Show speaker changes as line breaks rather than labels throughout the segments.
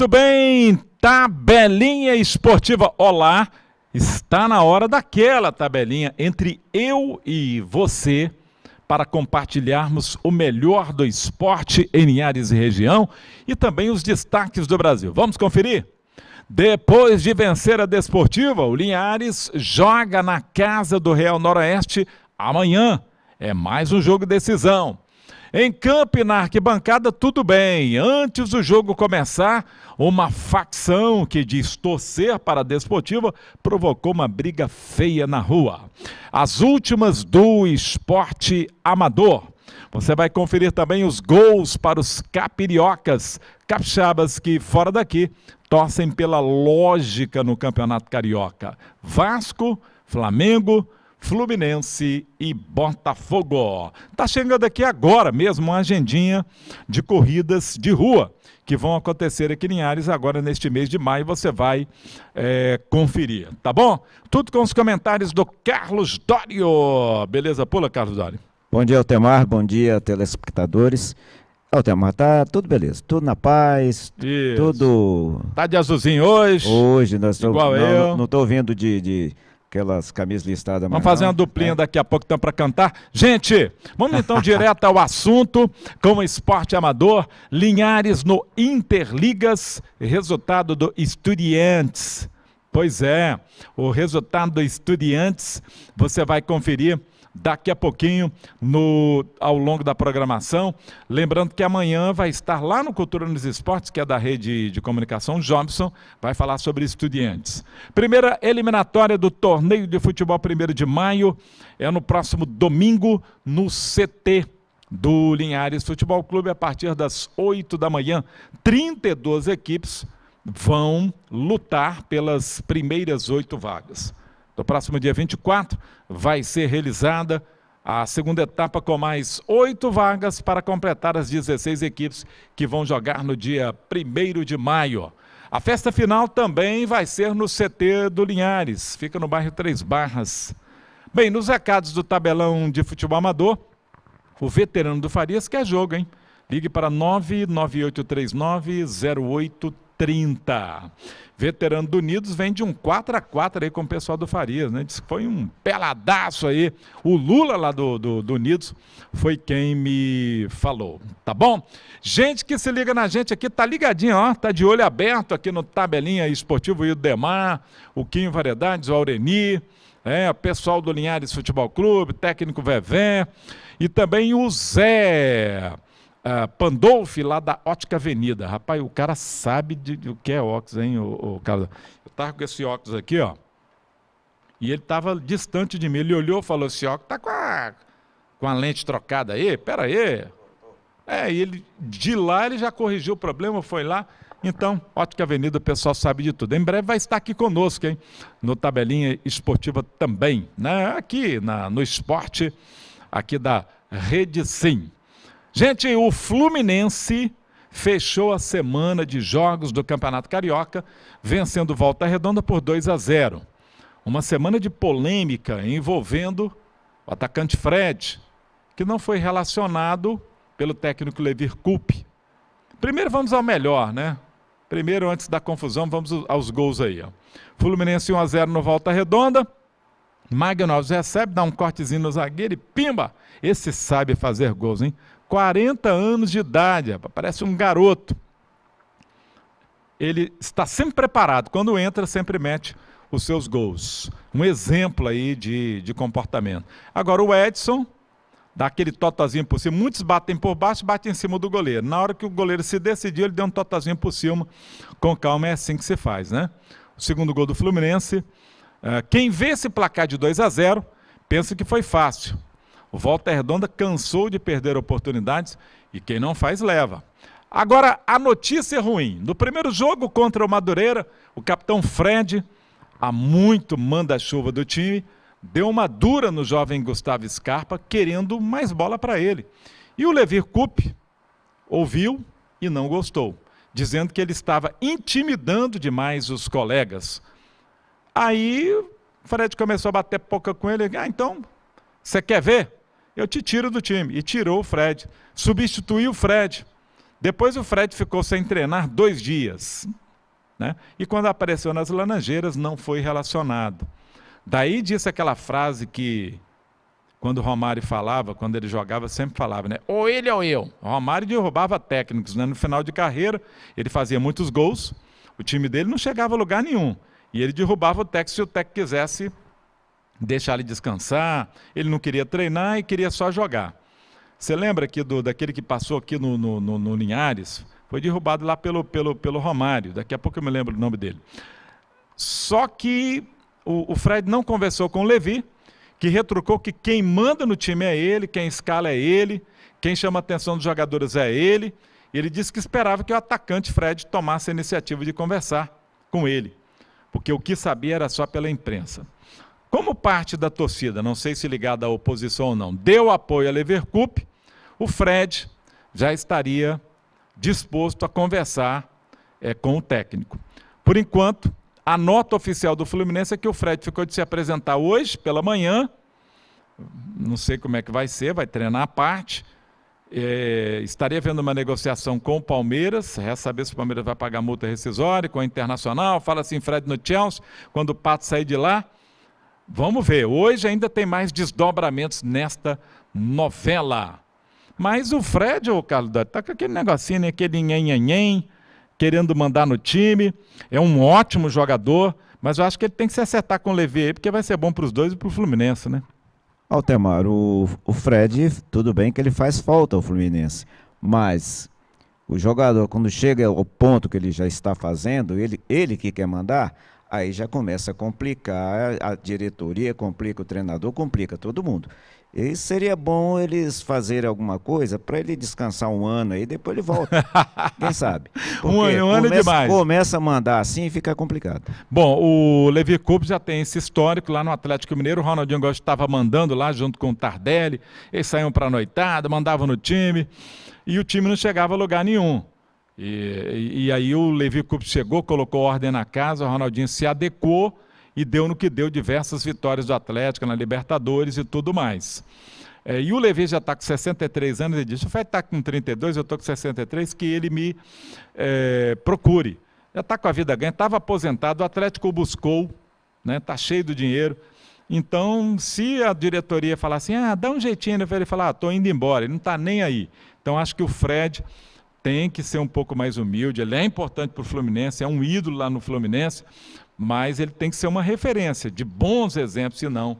Muito bem, tabelinha esportiva. Olá, está na hora daquela tabelinha entre eu e você para compartilharmos o melhor do esporte em Linhares e região e também os destaques do Brasil. Vamos conferir? Depois de vencer a Desportiva, o Linhares joga na casa do Real Noroeste amanhã. É mais um jogo decisão. Em campo e na arquibancada, tudo bem. Antes do jogo começar, uma facção que diz torcer para a Desportiva provocou uma briga feia na rua. As últimas do esporte amador. Você vai conferir também os gols para os capiriocas, capixabas que, fora daqui, torcem pela lógica no Campeonato Carioca. Vasco, Flamengo, Fluminense e Botafogo. Tá chegando aqui agora mesmo uma agendinha de corridas de rua que vão acontecer aqui em Ares agora neste mês de maio. Você vai é, conferir, tá bom? Tudo com os comentários do Carlos Dório. Beleza? Pula, Carlos Dório.
Bom dia, Altemar. Bom dia, telespectadores. Altemar, tá tudo beleza, tudo na paz, Isso. tudo... Tá de azulzinho hoje? Hoje, nós Igual tô, eu. Não, não tô ouvindo de... de aquelas camisas listadas.
Vamos fazer não, uma duplinha né? daqui a pouco então para cantar. Gente, vamos então direto ao assunto com o esporte amador. Linhares no Interligas, resultado do Estudiantes. Pois é, o resultado do Estudiantes você vai conferir daqui a pouquinho no, ao longo da programação. Lembrando que amanhã vai estar lá no Cultura nos Esportes, que é da rede de comunicação, Jobson, vai falar sobre estudiantes. Primeira eliminatória do torneio de futebol 1 de maio é no próximo domingo no CT do Linhares Futebol Clube a partir das 8 da manhã. 32 equipes vão lutar pelas primeiras oito vagas. No próximo dia 24, vai ser realizada a segunda etapa com mais oito vagas para completar as 16 equipes que vão jogar no dia 1 de maio. A festa final também vai ser no CT do Linhares, fica no bairro Três Barras. Bem, nos recados do tabelão de futebol amador, o veterano do Farias quer jogo, hein? Ligue para 99839 30. Veterano do Unidos vem de um 4 a 4 aí com o pessoal do Farias, né? Diz que foi um peladaço aí. O Lula lá do, do, do Unidos foi quem me falou, tá bom? Gente que se liga na gente aqui, tá ligadinho, ó, tá de olho aberto aqui no Tabelinha Esportivo e o Demar, o Kim Variedades, o Aureni, é, o pessoal do Linhares Futebol Clube, técnico Vevé e também o Zé uh, lá da Ótica Avenida. Rapaz, o cara sabe de, de o que é óculos, hein, o, o cara? Eu tava com esse óculos aqui, ó. E ele estava distante de mim. Ele olhou e falou assim: ó, tá com a, com a lente trocada aí? Pera aí. É, e ele, de lá ele já corrigiu o problema, foi lá. Então, Ótica Avenida, o pessoal sabe de tudo. Em breve vai estar aqui conosco, hein? No Tabelinha Esportiva também, né? Aqui na, no esporte, aqui da Rede Sim. Gente, o Fluminense fechou a semana de jogos do Campeonato Carioca, vencendo Volta Redonda por 2 a 0. Uma semana de polêmica envolvendo o atacante Fred, que não foi relacionado pelo técnico Levir Coupe. Primeiro vamos ao melhor, né? Primeiro, antes da confusão, vamos aos gols aí. Ó. Fluminense 1x0 no Volta Redonda. Magno Alves recebe, dá um cortezinho no zagueiro e pimba! Esse sabe fazer gols, hein? 40 anos de idade, parece um garoto. Ele está sempre preparado, quando entra, sempre mete os seus gols. Um exemplo aí de, de comportamento. Agora, o Edson dá aquele totazinho por cima. Muitos batem por baixo, batem em cima do goleiro. Na hora que o goleiro se decidiu, ele deu um totazinho por cima. Com calma, é assim que se faz, né? O segundo gol do Fluminense. Eh, quem vê esse placar de 2 a 0 pensa que foi fácil. O Volta Redonda cansou de perder oportunidades e quem não faz leva. Agora, a notícia ruim. No primeiro jogo contra o Madureira, o capitão Fred, a muito manda-chuva do time, deu uma dura no jovem Gustavo Scarpa, querendo mais bola para ele. E o Levir Cup ouviu e não gostou, dizendo que ele estava intimidando demais os colegas. Aí Fred começou a bater pouca com ele. Ah, então, você quer ver? eu te tiro do time. E tirou o Fred. Substituiu o Fred. Depois o Fred ficou sem treinar dois dias. Né? E quando apareceu nas Laranjeiras, não foi relacionado. Daí disse aquela frase que, quando o Romário falava, quando ele jogava, sempre falava, né? Ou ele é ou eu. O Romário derrubava técnicos, né? No final de carreira, ele fazia muitos gols, o time dele não chegava a lugar nenhum. E ele derrubava o técnico se o técnico quisesse deixar ele descansar, ele não queria treinar e queria só jogar. Você lembra aqui do, daquele que passou aqui no, no, no, no Linhares? Foi derrubado lá pelo, pelo, pelo Romário, daqui a pouco eu me lembro o nome dele. Só que o, o Fred não conversou com o Levi, que retrucou que quem manda no time é ele, quem escala é ele, quem chama a atenção dos jogadores é ele. Ele disse que esperava que o atacante Fred tomasse a iniciativa de conversar com ele, porque o que sabia era só pela imprensa. Como parte da torcida, não sei se ligada à oposição ou não, deu apoio a Leverkusen, o Fred já estaria disposto a conversar é, com o técnico. Por enquanto, a nota oficial do Fluminense é que o Fred ficou de se apresentar hoje pela manhã. Não sei como é que vai ser, vai treinar à parte. É, estaria havendo uma negociação com o Palmeiras, resta saber se o Palmeiras vai pagar multa rescisória com a Internacional, fala assim Fred no Chelsea, quando o Pato sair de lá, Vamos ver, hoje ainda tem mais desdobramentos nesta novela. Mas o Fred, o Carlos, tá com aquele negocinho, né? aquele nhenhenhen, querendo mandar no time. É um ótimo jogador, mas eu acho que ele tem que se acertar com o Levi aí, porque vai ser bom para os dois e para o Fluminense, né?
Altemar, o, o Fred, tudo bem que ele faz falta ao Fluminense, mas o jogador, quando chega ao ponto que ele já está fazendo, ele, ele que quer mandar, Aí já começa a complicar a diretoria, complica o treinador, complica todo mundo. E seria bom eles fazerem alguma coisa para ele descansar
um ano aí, depois ele volta. Quem sabe? um ano, é um ano começa, é demais. Começa a mandar assim e fica complicado. Bom, o Levi Coupe já tem esse histórico lá no Atlético Mineiro. O Ronaldinho Gosta estava mandando lá junto com o Tardelli. Eles saíam para noitada, mandavam no time. E o time não chegava a lugar nenhum. E, e aí o Levi Cup chegou, colocou ordem na casa, o Ronaldinho se adequou e deu no que deu diversas vitórias do Atlético na Libertadores e tudo mais. É, e o Levi já está com 63 anos tá e disse: vai estar está com 32, eu estou com 63, que ele me é, procure. Já está com a vida ganha, estava aposentado, o Atlético buscou, está né, tá cheio do dinheiro. Então, se a diretoria falar assim, ah, dá um jeitinho, né", ele falar, estou ah, indo embora, ele não está nem aí. Então, acho que o Fred tem que ser um pouco mais humilde. Ele é importante para o Fluminense, é um ídolo lá no Fluminense, mas ele tem que ser uma referência de bons exemplos e não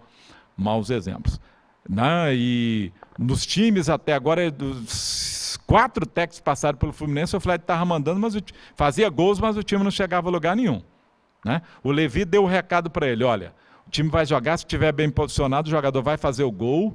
maus exemplos. né e nos times até agora, é dos quatro técnicos passaram pelo Fluminense, o Flávio estava mandando, mas o, fazia gols, mas o time não chegava a lugar nenhum. Né? O Levi deu o um recado para ele: olha, o time vai jogar, se estiver bem posicionado, o jogador vai fazer o gol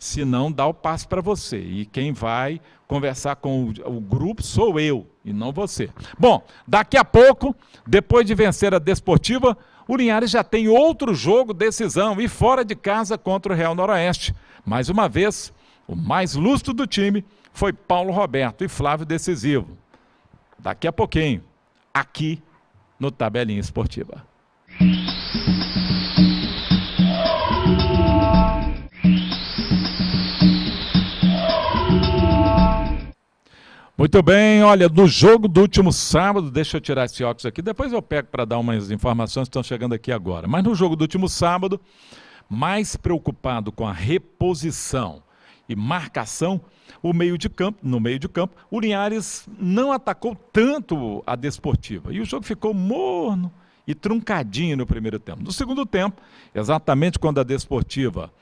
se não dá o passo para você. E quem vai conversar com o, o, grupo sou eu e não você. Bom, daqui a pouco, depois de vencer a Desportiva, o Linhares já tem outro jogo decisão e fora de casa contra o Real Noroeste. Mais uma vez, o mais lustro do time foi Paulo Roberto e Flávio decisivo. Daqui a pouquinho, aqui no Tabelinha Esportiva. Muito bem, olha, no jogo do último sábado, deixa eu tirar esse óculos aqui, depois eu pego para dar umas informações que estão chegando aqui agora. Mas no jogo do último sábado, mais preocupado com a reposição e marcação, o meio de campo, no meio de campo, o Linhares não atacou tanto a Desportiva. E o jogo ficou morno e truncadinho no primeiro tempo. No segundo tempo, exatamente quando a Desportiva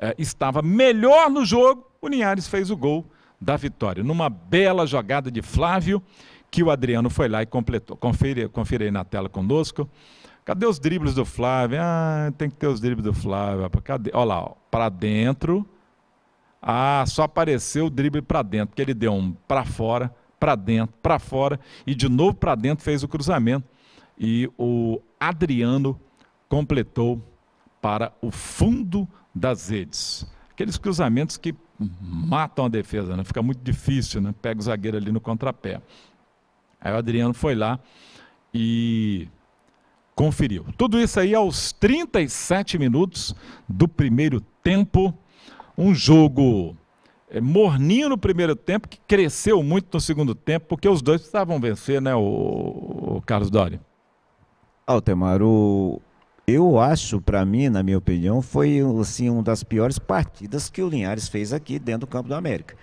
eh, estava melhor no jogo, o Linhares fez o gol da vitória, numa bela jogada de Flávio, que o Adriano foi lá e completou. Confira, confira aí na tela conosco. Cadê os dribles do Flávio? Ah, tem que ter os dribles do Flávio. Cadê? Olha lá, para dentro. Ah, só apareceu o drible para dentro, porque ele deu um para fora, para dentro, para fora e de novo para dentro fez o cruzamento. E o Adriano completou para o fundo das redes. Aqueles cruzamentos que matam a defesa, né? fica muito difícil, né? pega o zagueiro ali no contrapé. Aí o Adriano foi lá e conferiu. Tudo isso aí aos 37 minutos do primeiro tempo. Um jogo é, morninho no primeiro tempo, que cresceu muito no segundo tempo, porque os dois precisavam vencer, né, o, Carlos Dori?
Altemar, ah, o, eu acho, para mim, na minha opinião, foi assim, uma das piores partidas que o Linhares fez aqui dentro do campo do América.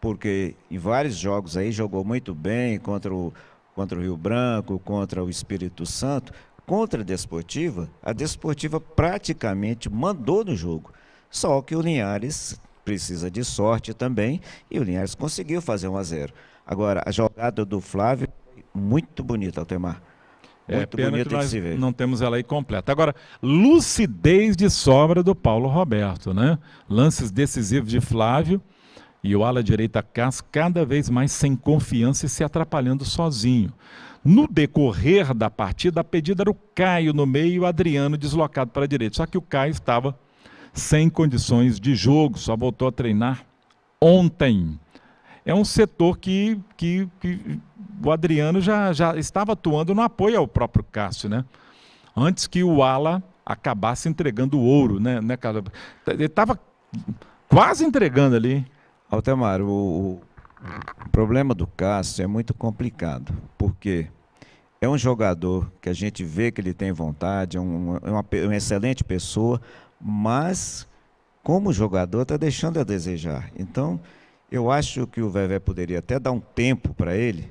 Porque em vários jogos aí jogou muito bem contra o, contra o Rio Branco, contra o Espírito Santo. Contra a Desportiva, a Desportiva praticamente mandou no jogo. Só que o Linhares precisa de sorte também e o Linhares conseguiu fazer um a zero. Agora, a jogada do Flávio foi muito bonita, Altemar
é, Muito é, pena bonito que nós se não temos ela aí completa. Agora, lucidez de sobra do Paulo Roberto, né? Lances decisivos de Flávio e o ala direita Cas cada vez mais sem confiança e se atrapalhando sozinho. No decorrer da partida, a pedida era o Caio no meio e o Adriano deslocado para a direita. Só que o Caio estava sem condições de jogo, só voltou a treinar ontem. É um setor que, que, que o Adriano já, já estava atuando no apoio ao próprio Cássio, né? Antes que o Ala acabasse entregando o ouro, né, né cara? Ele estava quase entregando ali. Altemar, o,
o problema do Cássio é muito complicado, porque é um jogador que a gente vê que ele tem vontade, é um, uma, é é uma excelente pessoa, mas como jogador está deixando a desejar. Então, eu acho que o Vevé poderia até dar um tempo para ele,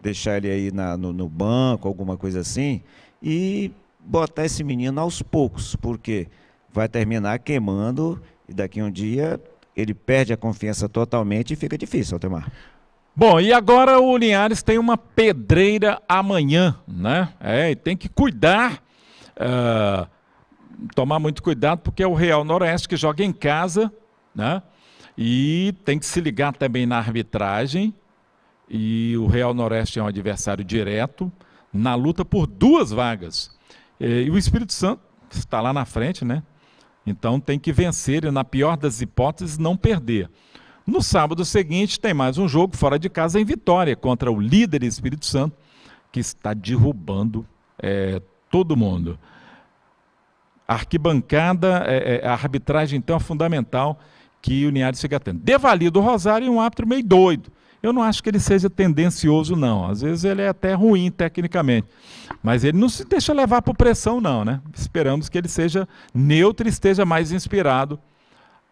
deixar ele aí na, no, no banco, alguma coisa assim, e botar esse menino aos poucos, porque vai terminar queimando e daqui um dia ele perde a confiança totalmente e fica difícil, Altemar.
Bom, e agora o Linhares tem uma pedreira amanhã, né? É, e tem que cuidar, uh, tomar muito cuidado, porque é o Real Noroeste que joga em casa, né? E tem que se ligar também na arbitragem, e o Real Noroeste é um adversário direto na luta por duas vagas. E o Espírito Santo está lá na frente, né? Então tem que vencer e, na pior das hipóteses, não perder. No sábado seguinte, tem mais um jogo fora de casa em vitória contra o líder Espírito Santo, que está derrubando é, todo mundo. arquibancada, é, é, a arbitragem, então, é fundamental que o Niário siga atento. Devalido o Rosário e um árbitro meio doido eu não acho que ele seja tendencioso, não. Às vezes ele é até ruim tecnicamente. Mas ele não se deixa levar por pressão, não, né? Esperamos que ele seja neutro e esteja mais inspirado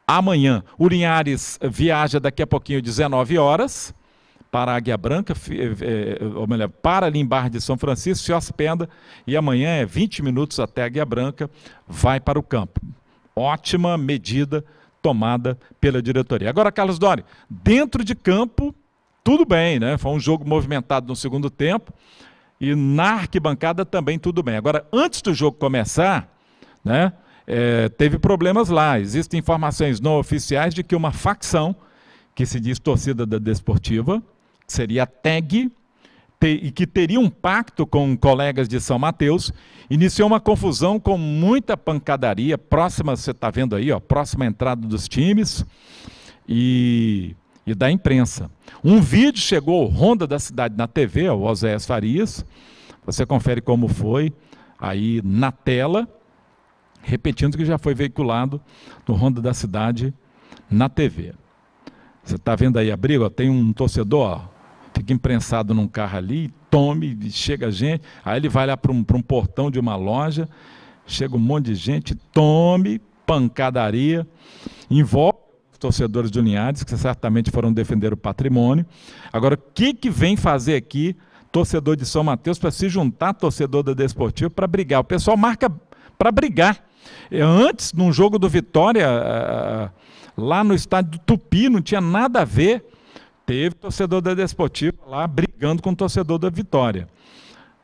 amanhã. O Linhares viaja daqui a pouquinho, 19 horas, para Águia Branca, eh, eh, ou melhor, para Limbar de São Francisco, se hospeda, e amanhã é 20 minutos até Águia Branca, vai para o campo. Ótima medida tomada pela diretoria. Agora, Carlos Dori, dentro de campo, tudo bem, né? Foi um jogo movimentado no segundo tempo e na arquibancada também tudo bem. Agora, antes do jogo começar, né? É, teve problemas lá. Existem informações não oficiais de que uma facção que se diz torcida da Desportiva, que seria a TEG, te, e que teria um pacto com colegas de São Mateus, iniciou uma confusão com muita pancadaria, próxima, você está vendo aí, ó, próxima entrada dos times, e e da imprensa. Um vídeo chegou Ronda da Cidade na TV, o Oséias Farias. Você confere como foi aí na tela, repetindo que já foi veiculado no Ronda da Cidade na TV. Você está vendo aí a briga? Ó, tem um torcedor, ó, fica imprensado num carro ali, tome, chega gente, aí ele vai lá para um, um portão de uma loja, chega um monte de gente, tome, pancadaria, envolve torcedores de Linhares, que certamente foram defender o patrimônio. Agora, o que, que vem fazer aqui torcedor de São Mateus para se juntar torcedor da Desportivo para brigar? O pessoal marca para brigar. É, antes, num jogo do Vitória, é, é, lá no estádio do Tupi, não tinha nada a ver. Teve torcedor da Desportiva lá brigando com o torcedor da Vitória.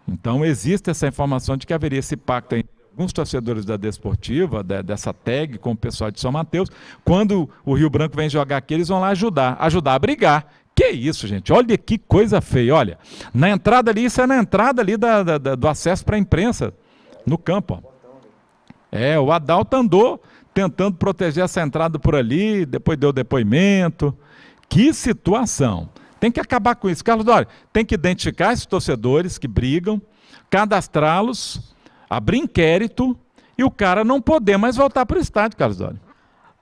Então, existe essa informação de que haveria esse pacto entre alguns torcedores da Desportiva, da, dessa tag com o pessoal de São Mateus, quando o Rio Branco vem jogar aqui, eles vão lá ajudar, ajudar a brigar. Que isso, gente? Olha que coisa feia. Olha, na entrada ali, isso é na entrada ali da, da, da do acesso para a imprensa, no campo. Ó. É, o Adalto andou tentando proteger essa entrada por ali, depois deu depoimento. Que situação. Tem que acabar com isso. Carlos Dória, tem que identificar esses torcedores que brigam, cadastrá-los abrir inquérito e o cara não poder mais voltar para o estádio, Carlos Dória.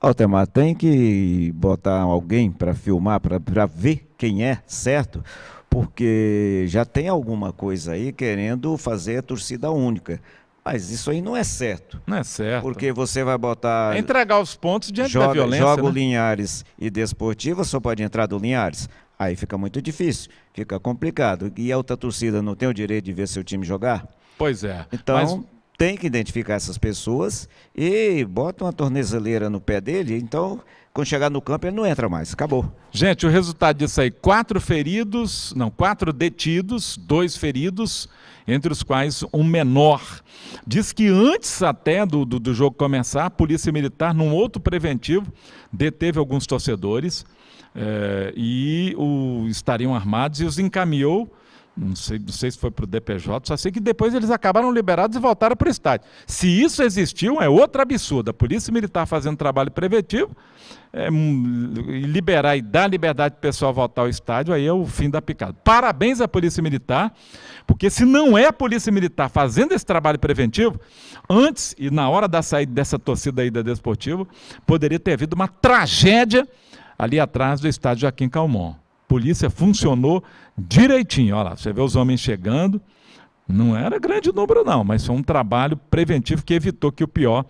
Altemar, tem que botar alguém para filmar, para ver quem é, certo? Porque já tem alguma coisa aí querendo fazer a torcida única. Mas isso aí não é certo.
Não é certo. Porque
você vai botar. É
entregar os pontos diante joga, da violência. Joga o né?
Linhares e Desportiva, só pode entrar do Linhares. Aí fica muito difícil, fica complicado. E é a outra torcida não tem o direito de ver seu time jogar?
Pois é. Então. Mas
tem que identificar essas pessoas e bota uma tornezeleira no pé dele, então quando chegar no campo ele não entra mais, acabou.
Gente, o resultado disso aí, quatro feridos, não, quatro detidos, dois feridos, entre os quais um menor. Diz que antes até do, do, do jogo começar, a polícia militar, num outro preventivo, deteve alguns torcedores, é, e o, estariam armados e os encaminhou. Não sei, não sei se foi para o DPJ, só sei que depois eles acabaram liberados e voltaram para o estádio. Se isso existiu, é outra absurda. A Polícia Militar fazendo trabalho preventivo, é, hum, liberar e dar liberdade para o pessoal voltar ao estádio, aí é o fim da picada. Parabéns à Polícia Militar, porque se não é a Polícia Militar fazendo esse trabalho preventivo, antes e na hora da saída dessa torcida aí da Desportivo, poderia ter havido uma tragédia ali atrás do estádio Joaquim Calmon. A polícia funcionou direitinho. Olha lá, você vê os homens chegando. Não era grande número, não, mas foi um trabalho preventivo que evitou que o pior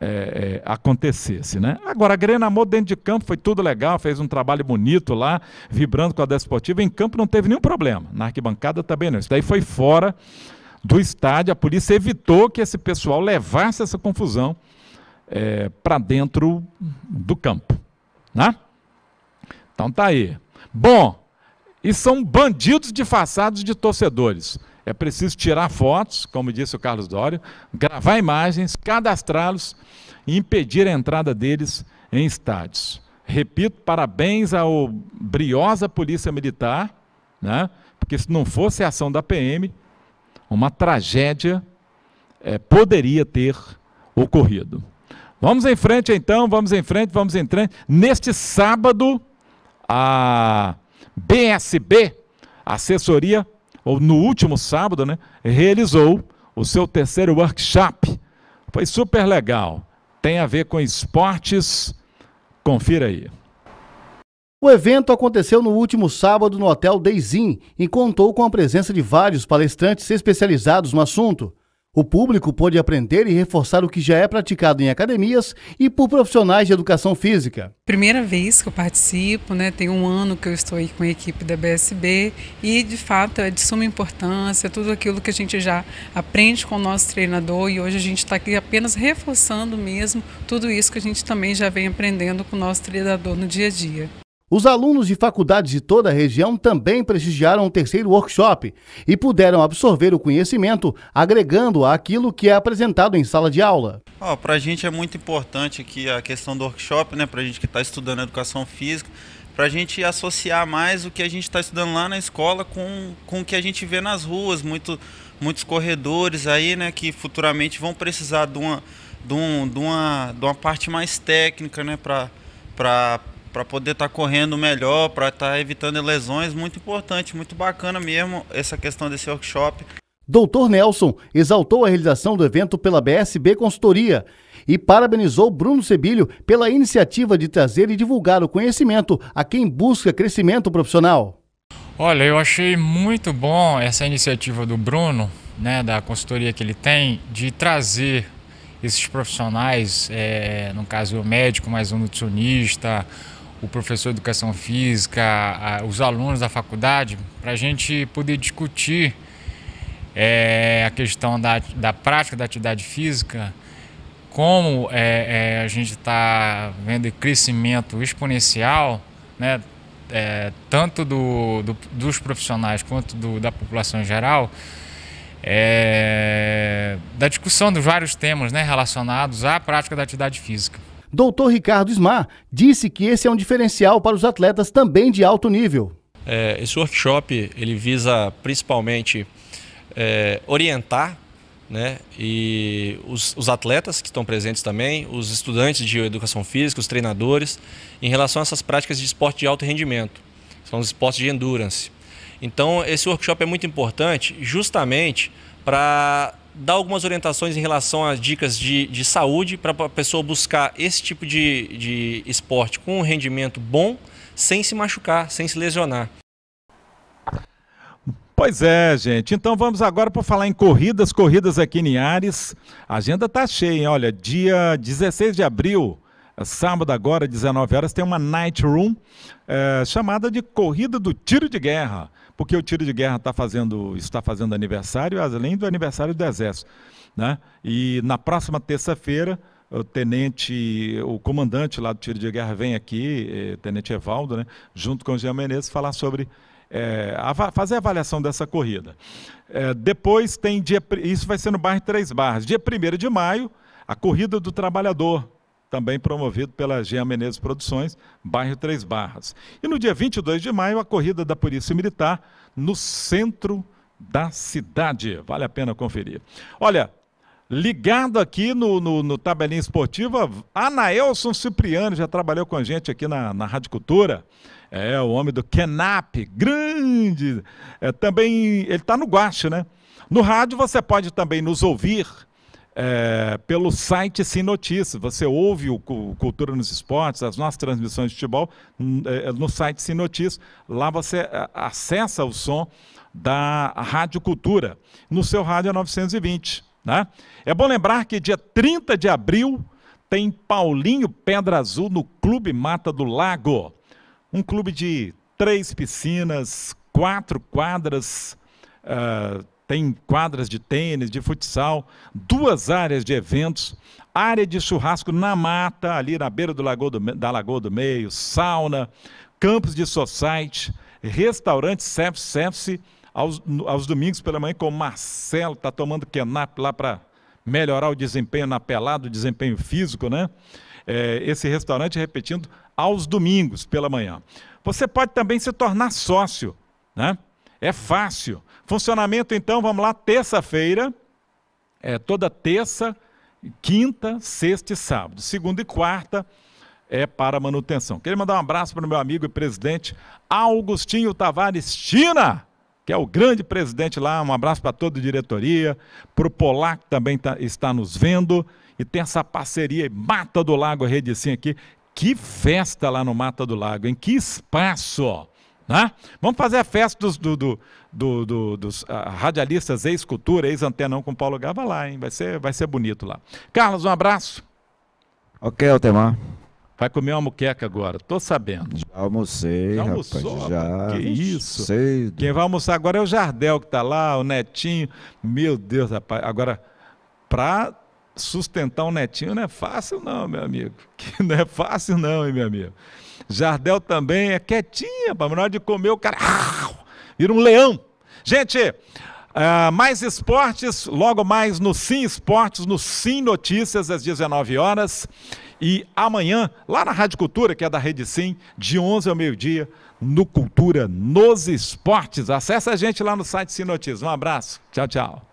é, é, acontecesse. Né? Agora, a Grenamor dentro de campo foi tudo legal, fez um trabalho bonito lá, vibrando com a Desportiva. Em campo não teve nenhum problema, na arquibancada também não. Isso daí foi fora do estádio, a polícia evitou que esse pessoal levasse essa confusão é, para dentro do campo. Né? Então tá aí. Bom, e são bandidos disfarçados de torcedores. É preciso tirar fotos, como disse o Carlos Dório, gravar imagens, cadastrá-los e impedir a entrada deles em estádios. Repito, parabéns ao briosa Polícia Militar, né? porque se não fosse a ação da PM, uma tragédia é, poderia ter ocorrido. Vamos em frente então, vamos em frente, vamos em frente. Neste sábado, a BSB, assessoria, ou no último sábado, né, realizou o seu terceiro workshop. Foi super legal. Tem a ver com
esportes. Confira aí. O evento aconteceu no último sábado no Hotel Deizin e contou com a presença de vários palestrantes especializados no assunto. O público pôde aprender e reforçar o que já é praticado em academias e por profissionais de educação física.
Primeira vez que eu participo, né? Tem um ano que eu estou aí com a equipe da BSB e, de fato, é de suma importância tudo aquilo que a gente já aprende com o nosso treinador e hoje a gente está aqui apenas reforçando mesmo tudo isso que a gente também já vem aprendendo com o nosso treinador no dia a dia.
Os alunos de faculdades de toda a região também prestigiaram o terceiro workshop e puderam absorver o conhecimento, agregando aquilo que é apresentado em sala de aula.
Oh, para a gente é muito importante aqui a questão do workshop, né? para a gente que está estudando educação física, para a gente associar mais o que a gente está estudando lá na escola com, com o que a gente vê nas ruas, muito, muitos corredores aí, né? que futuramente vão precisar de uma, de um, de uma, de uma parte mais técnica né? para para poder estar tá correndo melhor, para estar tá evitando lesões, muito importante, muito bacana mesmo essa questão desse workshop.
Doutor Nelson exaltou a realização do evento pela BSB Consultoria e parabenizou Bruno Sebilho pela iniciativa de trazer e divulgar o conhecimento a quem busca crescimento profissional.
Olha, eu achei muito bom essa iniciativa do Bruno, né, da consultoria que ele tem, de trazer esses profissionais, é, no caso o médico, mas o nutricionista, o professor de educação física, a, os alunos da faculdade, para a gente poder discutir é, a questão da, da prática da atividade física, como é, é, a gente está vendo crescimento exponencial, né, é, tanto do, do, dos profissionais quanto do, da população em geral, é, da discussão dos vários temas né, relacionados à prática da atividade física.
Doutor Ricardo Ismar disse que esse é um diferencial para os atletas também de alto nível.
É, esse workshop ele visa principalmente é, orientar né? E os, os, atletas que estão presentes também, os estudantes de educação física, os treinadores, em relação a essas práticas de esporte de alto rendimento, são os esportes de endurance. Então, esse workshop é muito importante, justamente para dar algumas orientações em relação às dicas de, de saúde para a pessoa buscar esse tipo de, de esporte com um rendimento bom, sem se machucar, sem se lesionar. Pois é, gente. Então vamos agora para falar em corridas, corridas aqui em Ares. A agenda tá cheia, hein? Olha, dia 16 de abril, sábado agora, 19 horas, tem uma night room é, chamada de Corrida do Tiro de Guerra porque o tiro de guerra tá fazendo, está fazendo aniversário, além do aniversário do Exército. Né? E na próxima terça-feira, o tenente, o comandante lá do tiro de guerra vem aqui, eh, tenente Evaldo, né, junto com o Jean Menezes, falar sobre eh, fazer a avaliação dessa corrida. Eh, depois tem dia, isso vai ser no bairro Três Barras. Dia 1 de maio, a corrida do trabalhador, também promovido pela Jean Menezes Produções, bairro Três Barras. E no dia 22 de maio, a corrida da Polícia Militar no centro da cidade. Vale a pena conferir. Olha, ligado aqui no, no, no Tabelinha Esportiva, Anaelson Cipriano já trabalhou com a gente aqui na, na Rádio Cultura. É, o homem do Kenap, grande. É, também, ele está no Guache, né? No rádio você pode também nos ouvir é, pelo site Sim Notícias. Você ouve o Cultura nos Esportes, as nossas transmissões de futebol, é, é, no site Sim Notícias. Lá você é, acessa o som da Rádio Cultura, no seu rádio 920. Né? É bom lembrar que dia 30 de abril tem Paulinho Pedra Azul no Clube Mata do Lago. Um clube de três piscinas, quatro quadras, uh, tem quadras de tênis, de futsal, duas áreas de eventos, área de churrasco na mata, ali na beira do lago do, da Lagoa do Meio, sauna, campos de society, restaurante self-service aos, aos domingos pela manhã, com o Marcelo, está tomando Kenap lá para melhorar o desempenho na pelada, o desempenho físico, né? É, esse restaurante, repetindo, aos domingos pela manhã. Você pode também se tornar sócio, né? É fácil. Funcionamento, então, vamos lá, terça-feira, é toda terça, quinta, sexta e sábado. Segunda e quarta é para manutenção. Queria mandar um abraço para o meu amigo e presidente Augustinho Tavares China, que é o grande presidente lá. Um abraço para toda a diretoria, para o Polaco que também tá, está nos vendo. E tem essa parceria Mata do Lago Rede aqui. Que festa lá no Mata do Lago, em que espaço! Ó. Né? Vamos fazer a festa dos, do, do, do, dos ah, radialistas ex-cultura, ex-antenão com Paulo Gava lá, hein? Vai ser, vai ser bonito lá. Carlos, um abraço.
Ok, Altemar.
Vai comer uma muqueca agora, tô sabendo. Já almocei, já almoçou, rapaz,
já. Que isso.
Cedo. Quem vai almoçar agora é o Jardel que tá lá, o Netinho. Meu Deus, rapaz. Agora, para sustentar um netinho não é fácil não, meu amigo. Não é fácil não, hein, meu amigo. Jardel também é quietinha, para na hora de comer o cara ah, vira um leão. Gente, Uh, mais esportes, logo mais no Sim Esportes, no Sim Notícias, às 19 horas. E amanhã, lá na Rádio Cultura, que é da Rede Sim, de 11 ao meio-dia, no Cultura, nos esportes. Acesse a gente lá no site Sim Notícias. Um abraço. Tchau, tchau.